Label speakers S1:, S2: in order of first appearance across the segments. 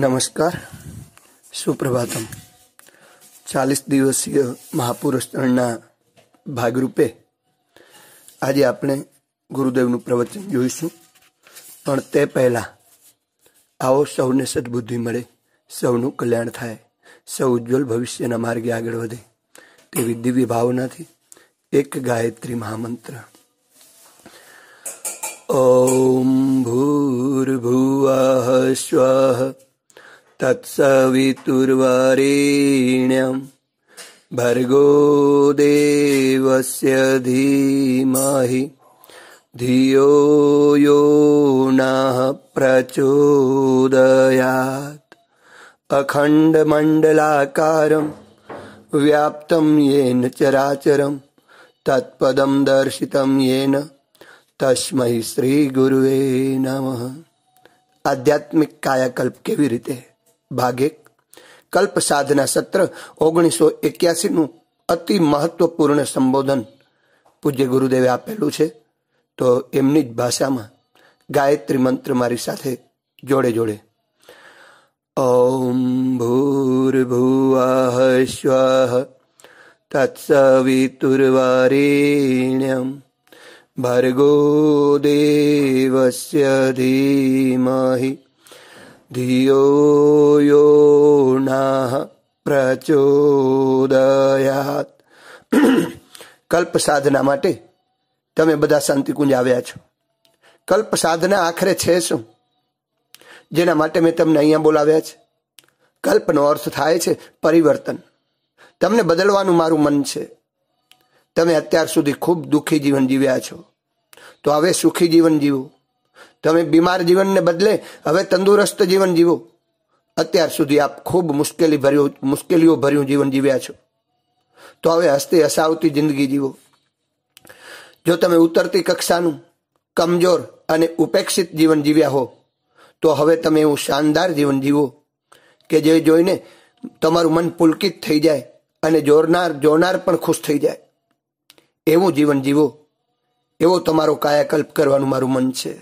S1: नमस्कार सुप्रभात 40 दिवसीय महापुरुष चरणना भाग रूपे आज આપણે ગુરુદેવ નું प्रवचन જોઈશું પણ તે પહેલા આવો સૌને સદ બુદ્ધિ મળે સૌનું કલ્યાણ થાય સૌ ઉજ્જવળ ભવિષ્યના માર્ગે આગળ વધે તે વિધિ દે ભાવનાથી એક गायत्री મહામંત્ર ૐ ભૂર Bhuvah Swah तत्सवितुर्वरेण्यं भर्गो देवस्य धीमहि धियो यो नः प्रचोदयात् अखण्डमण्डलाकारं व्याप्तं येन चराचरं तत्पदं दर्शितं येन तस्मै श्रीगुरुवे नमः आध्यात्मिक कायाकल्प केवी રીતે ભાગ કલ્પ સાધના સત્ર ઓગણીસો એક્યાસીનું અતિ મહત્વપૂર્ણ સંબોધન પૂજ્ય ગુરુદેવે આપેલું છે તો એમની જ ભાષામાં ગાયત્રી મંત્ર મારી સાથે જોડે જોડે ઓમ ભૂર્ભુવ સ્વ તત્સવિતુર્વારેણ્યમ ભર્ગો દેવસ્ય ધીમહી ધિયો યો ન પ્રચોદયાત કલ્પ સાધના માટે તમે બધા શાંતિકુંજ આવ્યા છો કલ્પ સાધના આખરે છે શું જેના માટે મેં તમને અહીંયા બોલાવ્યા છે કલ્પનો અર્થ થાય છે પરિવર્તન તમને બદલવાનું મારું મન છે તમે અત્યાર સુધી ખૂબ દુઃખી જીવન જીવ્યા છો તો હવે સુખી જીવન જીવો તમે બીમાર જીવનને બદલે હવે તંદુરસ્ત જીવન જીવો અત્યાર સુધી આપ ખૂબ મુશ્કેલી ભર્યું મુશ્કેલીઓ ભર્યું જીવન જીવ્યા છો તો હવે હસતી હસાવતી જિંદગી જીવો જો તમે ઉતરતી કક્ષાનું કમજોર અને ઉપેક્ષિત જીવન જીવ્યા હો તો હવે તમે એવું શાનદાર જીવન જીવો કે જે જોઈને તમારું મન પુલકિત થઈ જાય અને જોરનાર જોનાર પણ ખુશ થઈ જાય એવું જીવન જીવો એવો તમારો કાયાકલ્પ કરવાનું મારું મન છે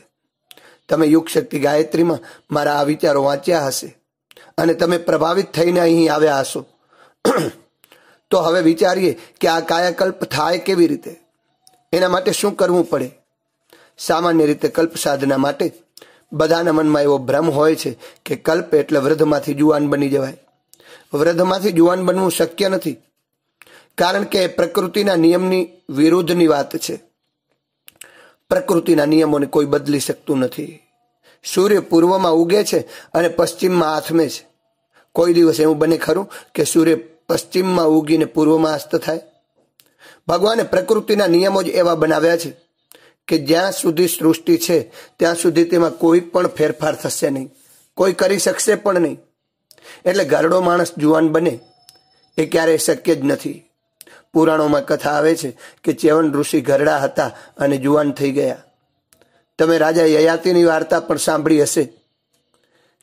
S1: તમે યુગ શક્તિ ગાયત્રીમાં મારા આ વિચારો વાંચ્યા હશે અને તમે પ્રભાવિત થઈને અહીં આવ્યા હશો તો હવે વિચારીએ કે આ કાયાકલ્પ થાય કેવી રીતે એના માટે શું કરવું પડે સામાન્ય રીતે કલ્પ સાધના માટે બધાના મનમાં એવો ભ્રમ હોય છે કે કલ્પ એટલે વૃદ્ધમાંથી જુવાન બની જવાય વૃદ્ધમાંથી જુવાન બનવું શક્ય નથી કારણ કે પ્રકૃતિના નિયમની વિરુદ્ધની વાત છે પ્રકૃતિના નિયમોને કોઈ બદલી શકતું નથી સૂર્ય પૂર્વમાં ઉગે છે અને પશ્ચિમમાં આથમે છે કોઈ દિવસ એવું બને ખરું કે સૂર્ય પશ્ચિમમાં ઉગીને પૂર્વમાં અસ્ત થાય ભગવાને પ્રકૃતિના નિયમો જ એવા બનાવ્યા છે કે જ્યાં સુધી સૃષ્ટિ છે ત્યાં સુધી તેમાં કોઈ પણ ફેરફાર થશે નહીં કોઈ કરી શકશે પણ નહીં એટલે ગરડો માણસ જુવાન બને એ ક્યારેય શક્ય જ નથી પુરાણોમાં કથા આવે છે કે ચ્યવન ઋષિ ઘરડા હતા અને જુવાન થઈ ગયા તમે રાજા યયાતિની વાર્તા પણ સાંભળી હશે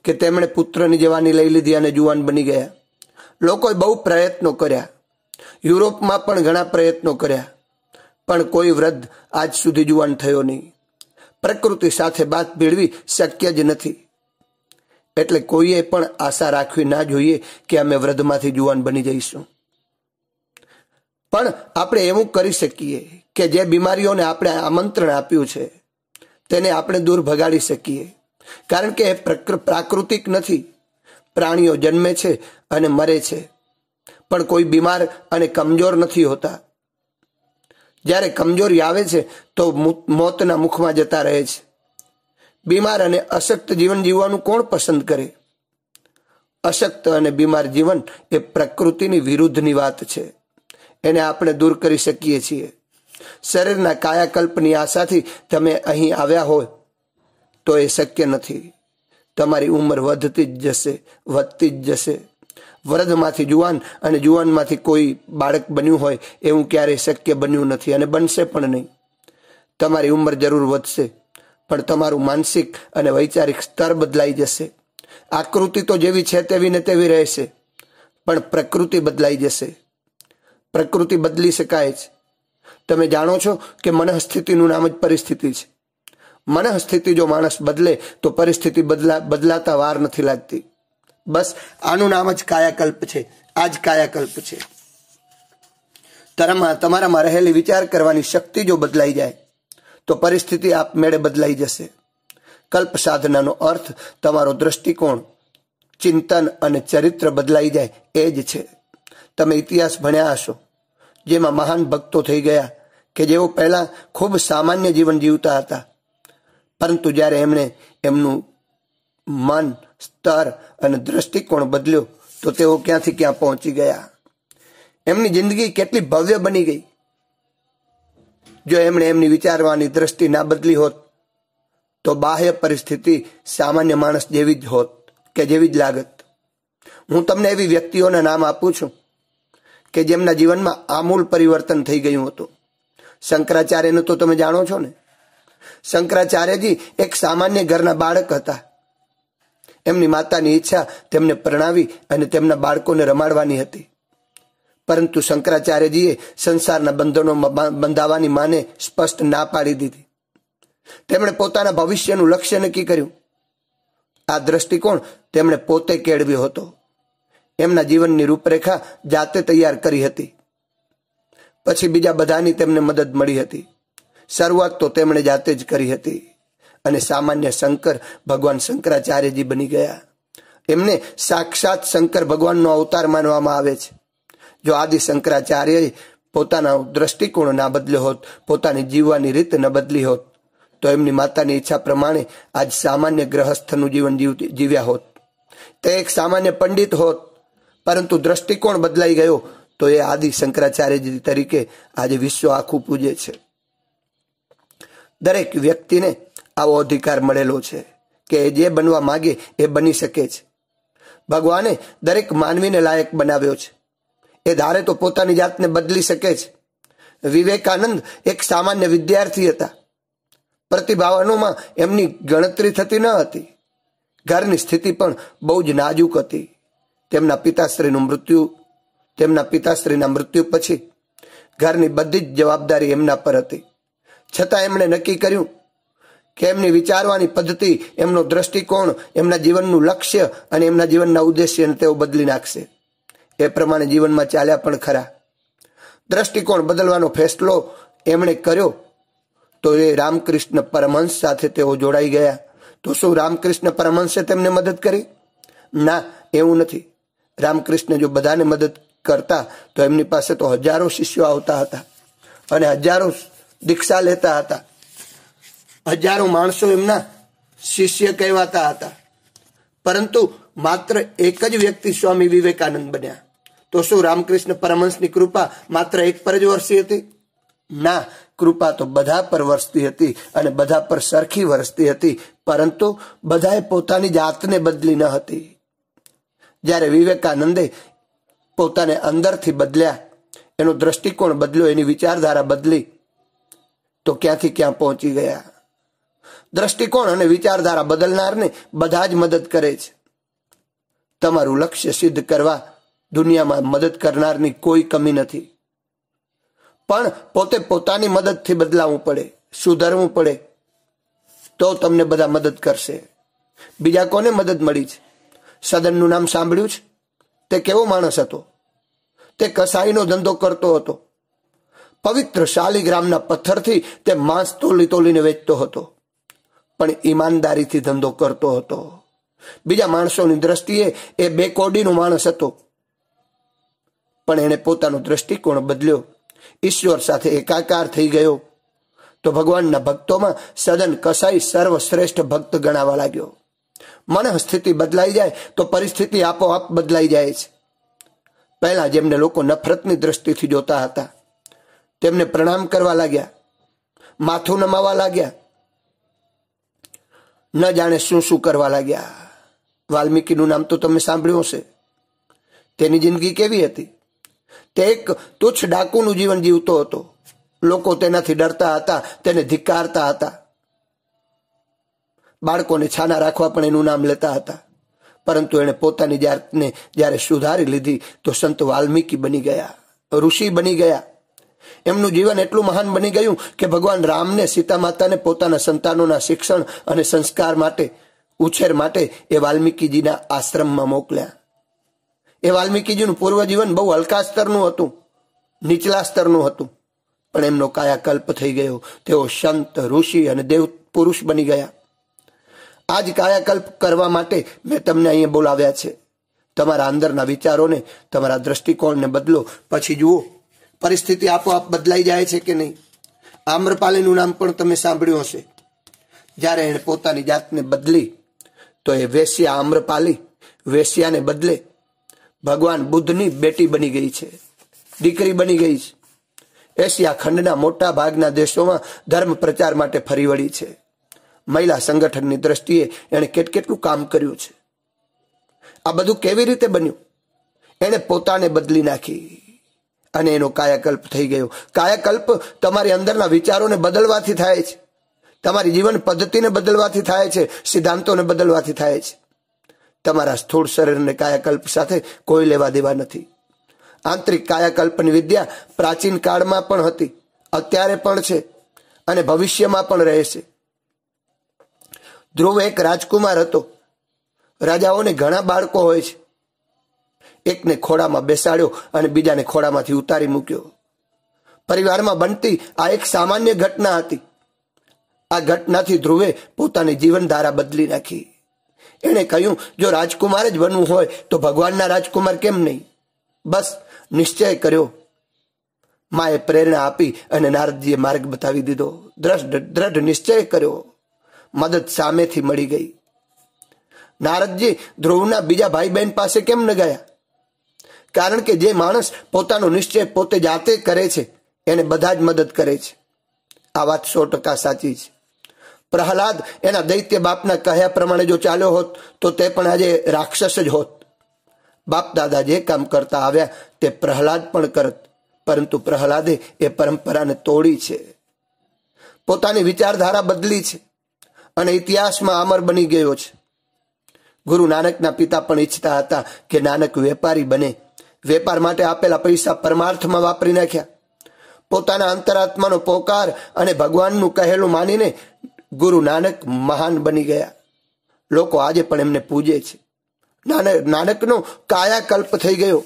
S1: કે તેમણે પુત્રની જવાની લઈ લીધી અને જુવાન બની ગયા લોકોએ બહુ પ્રયત્નો કર્યા યુરોપમાં પણ ઘણા પ્રયત્નો કર્યા પણ કોઈ વૃદ્ધ આજ સુધી જુવાન થયો નહીં પ્રકૃતિ સાથે બાત ભેળવી શક્ય જ નથી એટલે કોઈએ પણ આશા રાખવી ના જોઈએ કે અમે વૃદ્ધમાંથી જુવાન બની જઈશું પણ આપણે એવું કરી શકીએ કે જે બીમારીઓને આપણે આમંત્રણ આપ્યું છે તેને આપણે દૂર ભગાડી શકીએ કારણ કે એ પ્રાકૃતિક નથી પ્રાણીઓ જન્મે છે અને મરે છે પણ કોઈ બીમાર અને કમજોર નથી હોતા જ્યારે કમજોરી આવે છે તો મોતના મુખમાં જતા રહે છે બીમાર અને અશક્ત જીવન જીવવાનું કોણ પસંદ કરે અશક્ત અને બીમાર જીવન એ પ્રકૃતિની વિરુદ્ધની વાત છે એને આપણે દૂર કરી શકીએ છીએ શરીરના કાયાકલ્પની આશાથી તમે અહીં આવ્યા હોય તો એ શક્ય નથી તમારી ઉંમર વધતી જ જશે વધતી જ જશે વરદમાંથી જુવાન અને જુવાનમાંથી કોઈ બાળક બન્યું હોય એવું ક્યારેય શક્ય બન્યું નથી અને બનશે પણ નહીં તમારી ઉંમર જરૂર વધશે પણ તમારું માનસિક અને વૈચારિક સ્તર બદલાઈ જશે આકૃતિ તો જેવી છે તેવી ને તેવી રહેશે પણ પ્રકૃતિ બદલાઈ જશે પ્રકૃતિ બદલી શકાય જ તમે જાણો છો કે મનઃસ્થિતિનું નામ જ પરિસ્થિતિ છે મનઃસ્થિતિ જો માણસ બદલે તો પરિસ્થિતિ બદલા બદલાતા વાર નથી લાગતી બસ આનું નામ જ કાયાકલ્પ છે આ જ કાયાકલ્પ છે તમારામાં તમારામાં રહેલી વિચાર કરવાની શક્તિ જો બદલાઈ જાય તો પરિસ્થિતિ આપમેળે બદલાઈ જશે કલ્પ સાધનાનો અર્થ તમારો દ્રષ્ટિકોણ ચિંતન અને ચરિત્ર બદલાઈ જાય એ જ છે તમે ઇતિહાસ ભણ્યા હશો જેમાં મહાન ભક્તો થઈ ગયા કે જેઓ પહેલાં ખૂબ સામાન્ય જીવન જીવતા હતા પરંતુ જ્યારે એમણે એમનું મન સ્તર અને દ્રષ્ટિકોણ બદલ્યો તો તેઓ ક્યાંથી ક્યાં પહોંચી ગયા એમની જિંદગી કેટલી ભવ્ય બની ગઈ જો એમણે એમની વિચારવાની દ્રષ્ટિ ના બદલી હોત તો બાહ્ય પરિસ્થિતિ સામાન્ય માણસ જેવી જ હોત કે જેવી જ લાગત હું તમને એવી વ્યક્તિઓના નામ આપું છું કે જેમના જીવનમાં આમૂલ પરિવર્તન થઈ ગયું હતું શંકરાચાર્યનું તો તમે જાણો છો ને શંકરાચાર્યજી એક સામાન્ય ઘરના બાળક હતા એમની માતાની ઈચ્છા તેમને પરણાવી અને તેમના બાળકોને રમાડવાની હતી પરંતુ શંકરાચાર્યજીએ સંસારના બંધનોમાં બંધાવાની માને સ્પષ્ટ ના પાડી દીધી તેમણે પોતાના ભવિષ્યનું લક્ષ્ય નક્કી કર્યું આ દ્રષ્ટિકોણ તેમણે પોતે કેળવ્યો હતો એમના જીવનની રૂપરેખા જાતે તૈયાર કરી હતી પછી બીજા બધાની તેમને મદદ મળી હતી શરૂઆત તો તેમણે જાતે જ કરી હતી અને સામાન્ય શંકર ભગવાન શંકરાચાર્યજી બની ગયા એમને સાક્ષાત શંકર ભગવાનનો અવતાર માનવામાં આવે છે જો આદિ શંકરાચાર્ય પોતાના દ્રષ્ટિકોણ ના બદલ્યો હોત પોતાની જીવવાની રીત ન બદલી હોત તો એમની માતાની ઈચ્છા પ્રમાણે આજ સામાન્ય ગ્રહસ્થનું જીવન જીવ્યા હોત તે એક સામાન્ય પંડિત હોત પરંતુ દ્રષ્ટિકોણ બદલાઈ ગયો તો એ આદિ શંકરાચાર્યજી તરીકે આજે વિશ્વ આખું પૂજે છે દરેક વ્યક્તિને આવો અધિકાર મળેલો છે કે જે બનવા માગે એ બની શકે છે ભગવાને દરેક માનવીને લાયક બનાવ્યો છે એ ધારે તો પોતાની જાતને બદલી શકે છે વિવેકાનંદ એક સામાન્ય વિદ્યાર્થી હતા પ્રતિભાવનોમાં એમની ગણતરી થતી ન હતી ઘરની સ્થિતિ પણ બહુ જ નાજુક હતી તેમના પિતાશ્રીનું મૃત્યુ તેમના પિતાશ્રીના મૃત્યુ પછી ઘરની બધી જ જવાબદારી એમના પર હતી છતાં એમણે નક્કી કર્યું કે એમની વિચારવાની પદ્ધતિ એમનો દ્રષ્ટિકોણ એમના જીવનનું લક્ષ્ય અને એમના જીવનના ઉદ્દેશ્યને તેઓ બદલી નાખશે એ પ્રમાણે જીવનમાં ચાલ્યા પણ ખરા દ્રષ્ટિકોણ બદલવાનો ફેસલો એમણે કર્યો તો એ રામકૃષ્ણ પરમહંસ સાથે તેઓ જોડાઈ ગયા તો શું રામકૃષ્ણ પરમહંસે તેમને મદદ કરી ના એવું નથી રામકૃષ્ણ જો બધાને મદદ કરતા તો એમની પાસે તો હજારો શિષ્યો આવતા હતા અને હજારો દીક્ષા લેતા હતા હજારો માણસો એમના શિષ્ય કહેવાતા હતા પરંતુ માત્ર એક જ વ્યક્તિ સ્વામી વિવેકાનંદ બન્યા તો શું રામકૃષ્ણ પરમહંસની કૃપા માત્ર એક પર જ વરસી હતી ના કૃપા તો બધા પર વરસતી હતી અને બધા પર સરખી વરસતી હતી પરંતુ બધાએ પોતાની જાતને બદલી ન હતી જ્યારે વિવેકાનંદે પોતાને અંદરથી બદલ્યા એનો દ્રષ્ટિકોણ બદલ્યો એની વિચારધારા બદલી તો ક્યાંથી ક્યાં પહોંચી ગયા દ્રષ્ટિકોણ અને વિચારધારા બદલનારને બધા જ મદદ કરે છે તમારું લક્ષ્ય સિદ્ધ કરવા દુનિયામાં મદદ કરનારની કોઈ કમી નથી પણ પોતે પોતાની મદદથી બદલાવું પડે સુધારવું પડે તો તમને બધા મદદ કરશે બીજા કોને મદદ મળી છે સદનનું નામ સાંભળ્યું છે તે કેવો માણસ હતો તે કસાઈનો ધંધો કરતો હતો પવિત્ર શાલિગ્રામના પથ્થરથી તે માંસ તોલી તોલીને વેચતો હતો પણ ઈમાનદારીથી ધંધો કરતો હતો બીજા માણસોની દ્રષ્ટિએ એ બે કોડીનો માણસ હતો પણ એણે પોતાનો દ્રષ્ટિકોણ બદલ્યો ઈશ્વર સાથે એકાકાર થઈ ગયો તો ભગવાનના ભક્તોમાં સદન કસાઈ સર્વશ્રેષ્ઠ ભક્ત ગણાવા લાગ્યો મનઃસ્થિતિ બદલાઈ જાય તો પરિસ્થિતિ આપોઆપ બદલાઈ જાય છે પહેલાં જેમને લોકો નફરતની દ્રષ્ટિથી જોતા હતા તેમને પ્રણામ કરવા લાગ્યા માથું નમાવા લાગ્યા ન જાણે શું શું કરવા લાગ્યા વાલ્મીકીનું નામ તો તમે સાંભળ્યું હશે તેની જિંદગી કેવી હતી તે એક તુચ્છ ડાકુનું જીવન જીવતો હતો લોકો તેનાથી ડરતા હતા તેને ધિક્કારતા હતા બાળકોને છાના રાખવા પણ એનું નામ લેતા હતા પરંતુ એણે પોતાની જાતને જ્યારે સુધારી લીધી તો સંત વાલ્મીકી બની ગયા ઋષિ બની ગયા એમનું જીવન એટલું મહાન બની ગયું કે ભગવાન રામને સીતા માતાને પોતાના સંતાનોના શિક્ષણ અને સંસ્કાર માટે ઉછેર માટે એ વાલ્મીકીજીના આશ્રમમાં મોકલ્યા એ વાલ્મીકીજીનું પૂર્વજીવન બહુ હલકા સ્તરનું હતું નીચલા સ્તરનું હતું પણ એમનો કાયાકલ્પ થઈ ગયો તેઓ સંત ઋષિ અને દેવ પુરુષ બની ગયા આ જ કાયાકલ્પ કરવા માટે મેં તમને અહીંયા બોલાવ્યા છે તમારા અંદરના વિચારોને તમારા દૃષ્ટિકોણને બદલો પછી જુઓ પરિસ્થિતિ આપોઆપ બદલાઈ જાય છે કે નહીં આમ્રપાલીનું નામ પણ તમે સાંભળ્યું હશે જ્યારે એણે પોતાની જાતને બદલી તો એ વેશ્યા આમ્રપાલી વેશ્યાને બદલે ભગવાન બુદ્ધની બેટી બની ગઈ છે દીકરી બની ગઈ છે એશિયા ખંડના મોટા ભાગના દેશોમાં ધર્મ પ્રચાર માટે ફરી વળી છે મહિલા સંગઠનની દ્રષ્ટિએ એણે કેટ કેટલું કામ કર્યું છે આ બધું કેવી રીતે બન્યું એણે પોતાને બદલી નાખી અને એનો કાયાકલ્પ થઈ ગયો કાયાકલ્પ તમારી અંદરના વિચારોને બદલવાથી થાય છે તમારી જીવન પદ્ધતિને બદલવાથી થાય છે સિદ્ધાંતોને બદલવાથી થાય છે તમારા સ્થૂળ શરીરને કાયાકલ્પ સાથે કોઈ લેવા દેવા નથી આંતરિક કાયાકલ્પની વિદ્યા પ્રાચીન કાળમાં પણ હતી અત્યારે પણ છે અને ભવિષ્યમાં પણ રહેશે ધ્રુવ એક રાજકુમાર હતો રાજાઓને ઘણા બાળકો હોય છે એકને ખોડામાં બેસાડ્યો અને બીજાને ખોડામાંથી ઉતારી મૂક્યો પરિવારમાં બનતી આ એક સામાન્ય ઘટના હતી આ ઘટનાથી ધ્રુવે પોતાની જીવનધારા બદલી નાખી એણે કહ્યું જો રાજકુમાર જ બનવું હોય તો ભગવાનના રાજકુમાર કેમ નહીં બસ નિશ્ચય કર્યો માએ પ્રેરણા આપી અને નારદજીએ માર્ગ બતાવી દીધો દ્રઢ દ્રઢ નિશ્ચય કર્યો મદદ સામેથી મળી ગઈ નારદજી ધ્રુવના બીજા ભાઈ બહેન પાસે કેમ ન ગયા કારણ કે જે માણસ પોતાનો નિશ્ચય પોતે જાતે કરે છે એને બધા જ મદદ કરે છે આ વાત સો ટકા સાચી છે પ્રહલાદ એના દૈત્ય બાપના કહ્યા પ્રમાણે જો ચાલ્યો હોત તો તે પણ આજે રાક્ષસ જ હોત બાપ દાદા જે કામ કરતા આવ્યા તે પ્રહલાદ પણ કરત પરંતુ પ્રહલાદે એ પરંપરાને તોડી છે પોતાની વિચારધારા બદલી છે અને ઇતિહાસમાં અમર બની ગયો છે ગુરુ નાનકના પિતા પણ ઈચ્છતા હતા કે નાનક વેપારી બને વેપાર માટે આપેલા પૈસા પરમાર્થમાં વાપરી નાખ્યા પોતાના અંતરાત્માનો પોકાર અને ભગવાનનું કહેલું માનીને ગુરુ નાનક મહાન બની ગયા લોકો આજે પણ એમને પૂજે છે નાનક નાનકનો કાયાકલ્પ થઈ ગયો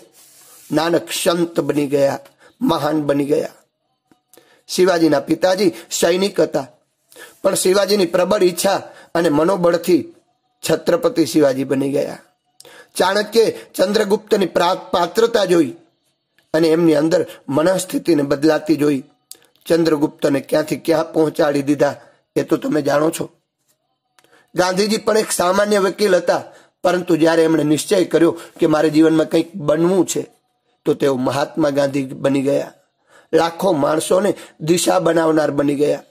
S1: નાનક સંત બની ગયા મહાન બની ગયા શિવાજીના પિતાજી સૈનિક હતા પણ શિવાજીની પ્રબળ ઈચ્છા અને મનોબળથી છત્રપતિ શિવાજી બની ગયા ચાણક્યે ચંદ્રગુપ્તની પાત્રતા જોઈ અને એમની અંદર મનઃસ્થિતિને બદલાતી જોઈ ચંદ્રગુપ્તને ક્યાંથી ક્યાં પહોંચાડી દીધા એ તો તમે જાણો છો ગાંધીજી પણ એક સામાન્ય વકીલ હતા પરંતુ જ્યારે એમણે નિશ્ચય કર્યો કે મારે જીવનમાં કંઈક બનવું છે તો તેઓ મહાત્મા ગાંધી બની ગયા લાખો માણસોને દિશા બનાવનાર બની ગયા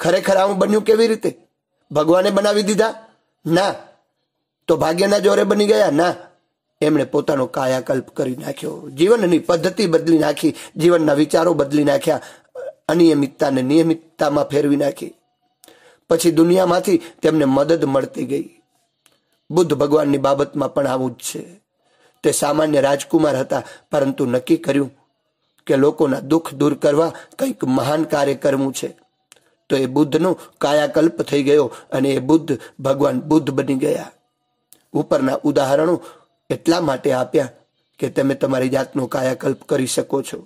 S1: ખરેખર આવું બન્યું કેવી રીતે ભગવાને બનાવી દીધા ના તો ભાગ્યના જોરે બની ગયા ના એમણે પોતાનો કાયાકલ્પ કરી નાખ્યો જીવનની પદ્ધતિ બદલી નાખી જીવનના વિચારો બદલી નાખ્યા અનિયમિતતાને નિયમિતતામાં ફેરવી નાખી પછી દુનિયામાંથી તેમને મદદ મળતી ગઈ બુદ્ધ ભગવાનની બાબતમાં પણ આવું જ છે તે સામાન્ય રાજકુમાર હતા પરંતુ નક્કી કર્યું કે લોકોના દુઃખ દૂર કરવા કંઈક મહાન કાર્ય કરવું છે તો એ બુદ્ધનો કાયાકલ્પ થઈ ગયો અને એ બુદ્ધ ભગવાન બુદ્ધ બની ગયા ઉપરના ઉદાહરણો એટલા માટે આપ્યા કે તમે તમારી જાતનો કાયાકલ્પ કરી શકો છો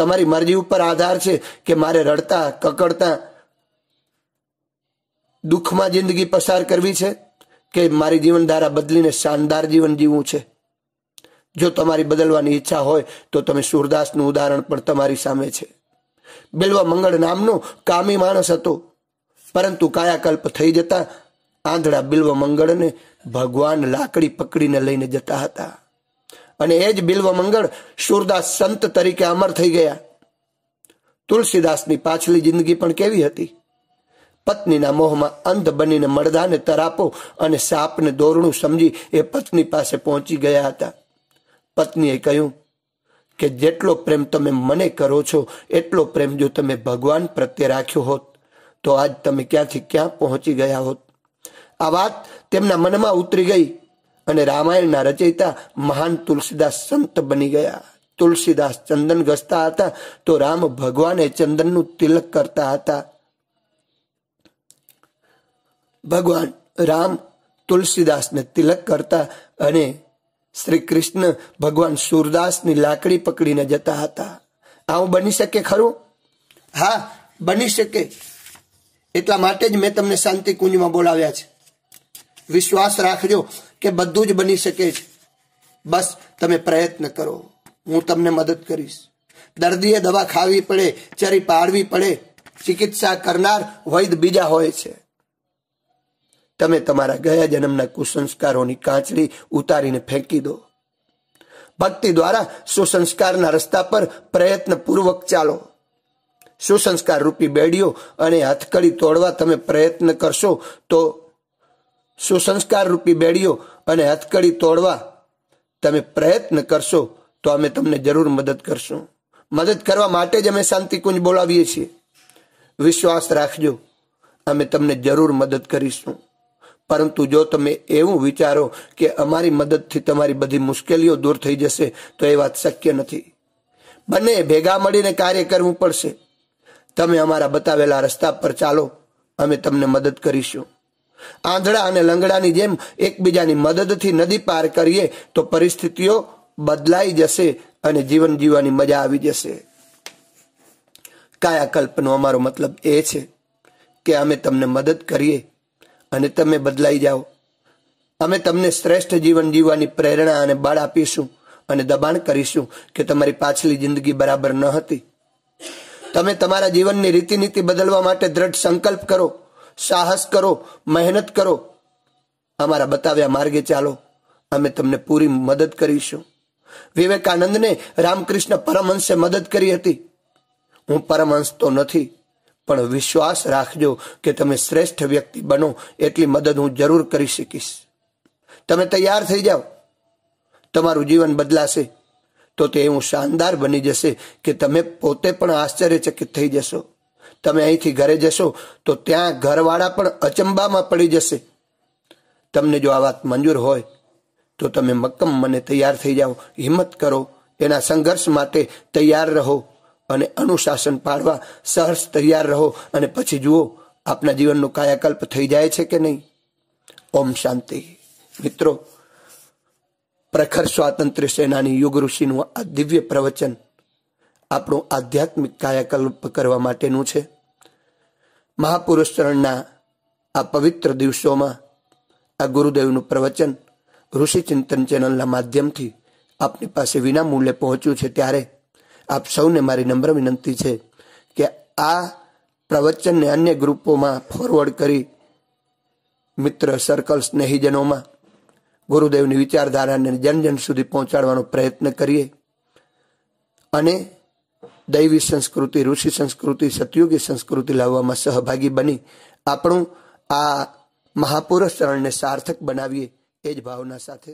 S1: તમારી મરજી ઉપર આધાર છે કે મારે રડતા કકડતા દુઃખમાં જિંદગી પસાર કરવી છે કે મારી જીવનધારા બદલીને શાનદાર જીવન જીવવું છે જો તમારી બદલવાની ઈચ્છા હોય તો તમે સૂરદાસનું ઉદાહરણ પણ તમારી સામે છે બિલવા મંગળ નામનો કામી માણસ હતો પરંતુ કાયાકલ્પ થઈ જતા આંધળા બિલ્વ મંગળને ભગવાન લાકડી પકડીને લઈને જતા હતા અને એ જ બિલ્વ મંગળ સુરદાસ સંત તરીકે અમર થઈ ગયા તુલસીદાસની પાછલી જિંદગી પણ કેવી હતી પત્નીના મોહમાં અંધ બનીને મરદાને તરાપો અને સાપને દોરણું સમજી એ પત્ની પાસે પહોંચી ગયા હતા પત્નીએ કહ્યું કે જેટલો પ્રેમ તમે મને કરો છો એટલો પ્રેમ જો તમે ભગવાન પ્રત્યે રાખ્યો હોત તો આજ તમે ક્યાંથી ક્યાં પહોંચી ગયા હોત આ વાત તેમના મનમાં ઉતરી ગઈ અને રામાયણના રચયિતા મહાન તુલસીદાસ સંત બની ગયા તુલસીદાસ ચંદન ઘસતા હતા તો રામ ભગવાને ચંદનનું તિલક કરતા હતા ભગવાન રામ તુલસીદાસને તિલક કરતા અને શ્રી કૃષ્ણ ભગવાન સૂરદાસની લાકડી પકડીને જતા હતા આવું બની શકે ખરું હા બની શકે એટલા માટે જ મેં તમને શાંતિ કુંજમાં બોલાવ્યા છે વિશ્વાસ રાખજો કે બધું જ બની શકે છે બસ તમે પ્રયત્ન કરો હું તમને મદદ કરીશ દર્દીએ દવા ખાવી પડે ચરી પાડવી પડે ચિકિત્સા કરનાર વૈદ બીજા હોય છે તમે તમારા ગયા જન્મના કુસંસ્કારોની કાચડી ઉતારીને ફેંકી દો ભક્તિ દ્વારા સુસંસ્કારના રસ્તા પર પ્રયત્નપૂર્વક ચાલો સુસંસ્કાર રૂપી બેડીઓ અને હથકડી તોડવા તમે પ્રયત્ન કરશો તો સુસંસ્કાર રૂપી બેડીઓ અને હથકડી તોડવા તમે પ્રયત્ન કરશો તો અમે તમને જરૂર મદદ કરશું મદદ કરવા માટે જ અમે શાંતિકુંજ બોલાવીએ છીએ વિશ્વાસ રાખજો અમે તમને જરૂર મદદ કરીશું પરંતુ જો તમે એવું વિચારો કે અમારી મદદથી તમારી બધી મુશ્કેલીઓ દૂર થઈ જશે તો એ વાત શક્ય નથી બંને ભેગા મળીને કાર્ય કરવું પડશે તમે અમારા બતાવેલા રસ્તા પર ચાલો અમે તમને મદદ કરીશું આંધળા અને લંગડાની જેમ એકબીજાની મદદથી નદી પાર કરીએ તો પરિસ્થિતિઓ બદલાઈ જશે અને જીવન જીવવાની મજા આવી જશે કાયાકલ્પનો અમારો મતલબ એ છે કે અમે તમને મદદ કરીએ અને તમે બદલાઈ જાઓ અમે તમને શ્રેષ્ઠ જીવન જીવવાની પ્રેરણા અને બળ આપીશું અને દબાણ કરીશું કે તમારી પાછલી જિંદગી બરાબર ન હતી તમે તમારા જીવનની રીતિનીતિ બદલવા માટે દ્રઢ સંકલ્પ કરો સાહસ કરો મહેનત કરો અમારા બતાવ્યા માર્ગે ચાલો અમે તમને પૂરી મદદ કરીશું વિવેકાનંદને રામકૃષ્ણ પરમહંસે મદદ કરી હતી હું પરમહંસ તો નથી પણ વિશ્વાસ રાખજો કે તમે શ્રેષ્ઠ વ્યક્તિ બનો એટલી મદદ હું જરૂર કરી શકીશ તમે તૈયાર થઈ જાઓ તમારું જીવન બદલાશે તો તે એવું શાનદાર બની જશે કે તમે પોતે પણ આશ્ચર્યચકિત થઈ જશો તમે અહીંથી ઘરે જશો તો ત્યાં ઘરવાળા પણ અચંબામાં પડી જશે તમને જો આ વાત મંજૂર હોય તો તમે મક્કમ મને તૈયાર થઈ જાઓ હિંમત કરો એના સંઘર્ષ માટે તૈયાર રહો અને અનુશાસન પાળવા સહર્ષ તૈયાર રહો અને પછી જુઓ આપના જીવનનું કાયાકલ્પ થઈ જાય છે કે નહીં ઓમ શાંતિ મિત્રો પ્રખર સ્વાતંત્ર્ય સેનાની યુગ ઋષિનું આ દિવ્ય પ્રવચન આપણું આધ્યાત્મિક કાયાકલ્પ કરવા માટેનું છે મહાપુરુષ ચરણના આ પવિત્ર દિવસોમાં આ ગુરુદેવનું પ્રવચન ઋષિ ચિંતન ચેનલના માધ્યમથી આપની પાસે વિના મૂલ્યે પહોંચ્યું છે ત્યારે આપ સૌને મારી નમ્ર વિનંતી છે કે આ પ્રવચનને અન્ય ગ્રુપોમાં ફોરવર્ડ કરી મિત્ર સર્કલ સ્નેહીજનોમાં ગુરુદેવની વિચારધારાને જનજન સુધી પહોંચાડવાનો પ્રયત્ન કરીએ અને દૈવી સંસ્કૃતિ ઋષિ સંસ્કૃતિ સતયુગી સંસ્કૃતિ લાવવામાં સહભાગી બની આપણું આ મહાપુરુષ ચરણને સાર્થક બનાવીએ એ જ ભાવના સાથે